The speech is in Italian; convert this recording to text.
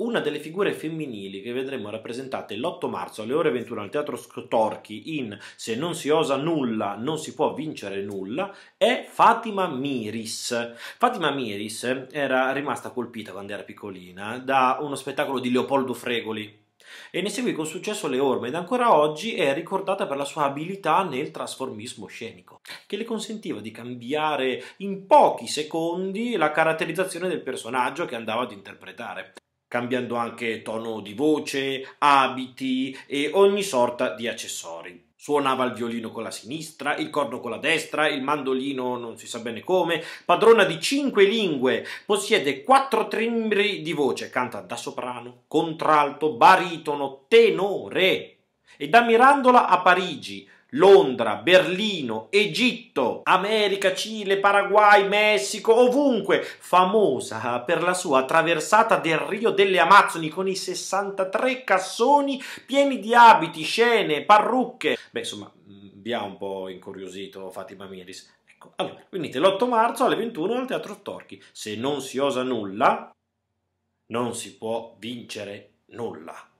Una delle figure femminili che vedremo rappresentate l'8 marzo alle ore 21 al Teatro Torchi in Se non si osa nulla, non si può vincere nulla è Fatima Miris. Fatima Miris era rimasta colpita quando era piccolina da uno spettacolo di Leopoldo Fregoli e ne seguì con successo le orme ed ancora oggi è ricordata per la sua abilità nel trasformismo scenico, che le consentiva di cambiare in pochi secondi la caratterizzazione del personaggio che andava ad interpretare cambiando anche tono di voce, abiti e ogni sorta di accessori. Suonava il violino con la sinistra, il corno con la destra, il mandolino non si sa bene come, padrona di cinque lingue, possiede quattro timbri di voce, canta da soprano, contralto, baritono, tenore. E da Mirandola a Parigi, Londra, Berlino, Egitto, America, Cile, Paraguay, Messico, ovunque, famosa per la sua traversata del Rio delle Amazzoni con i 63 cassoni pieni di abiti, scene, parrucche. Beh, insomma, mm, vi ha un po' incuriosito Fatima Miris. Ecco, allora, venite l'8 marzo alle 21 al Teatro Torchi. Se non si osa nulla, non si può vincere nulla.